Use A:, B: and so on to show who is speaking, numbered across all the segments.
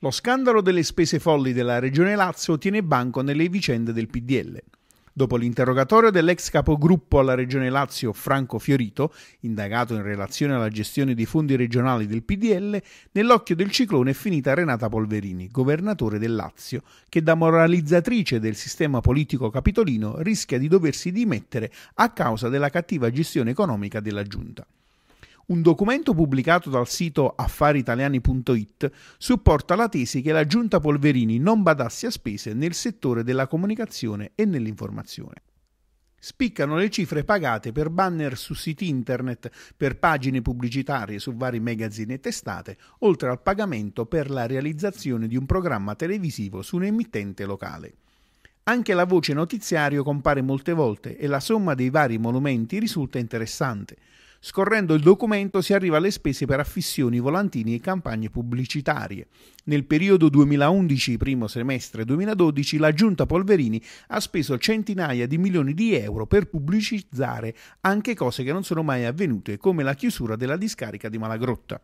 A: Lo scandalo delle spese folli della Regione Lazio tiene banco nelle vicende del PDL. Dopo l'interrogatorio dell'ex capogruppo alla Regione Lazio Franco Fiorito, indagato in relazione alla gestione dei fondi regionali del PDL, nell'occhio del ciclone è finita Renata Polverini, governatore del Lazio, che da moralizzatrice del sistema politico capitolino rischia di doversi dimettere a causa della cattiva gestione economica della giunta. Un documento pubblicato dal sito affaritaliani.it supporta la tesi che la giunta Polverini non badasse a spese nel settore della comunicazione e nell'informazione. Spiccano le cifre pagate per banner su siti internet, per pagine pubblicitarie su vari magazzini e testate, oltre al pagamento per la realizzazione di un programma televisivo su un emittente locale. Anche la voce notiziario compare molte volte e la somma dei vari monumenti risulta interessante. Scorrendo il documento si arriva alle spese per affissioni, volantini e campagne pubblicitarie. Nel periodo 2011 primo semestre 2012 la giunta Polverini ha speso centinaia di milioni di euro per pubblicizzare anche cose che non sono mai avvenute, come la chiusura della discarica di Malagrotta.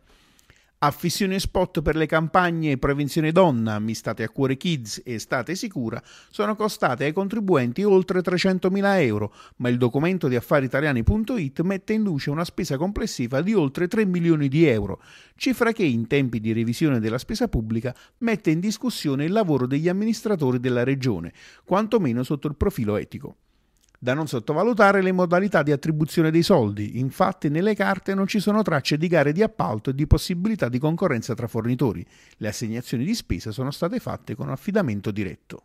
A: Affissione spot per le campagne Prevenzione Donna, Mi state a cuore Kids e State Sicura sono costate ai contribuenti oltre 300.000 euro, ma il documento di affariitaliani.it mette in luce una spesa complessiva di oltre 3 milioni di euro, cifra che in tempi di revisione della spesa pubblica mette in discussione il lavoro degli amministratori della Regione, quantomeno sotto il profilo etico. Da non sottovalutare le modalità di attribuzione dei soldi, infatti nelle carte non ci sono tracce di gare di appalto e di possibilità di concorrenza tra fornitori. Le assegnazioni di spesa sono state fatte con affidamento diretto.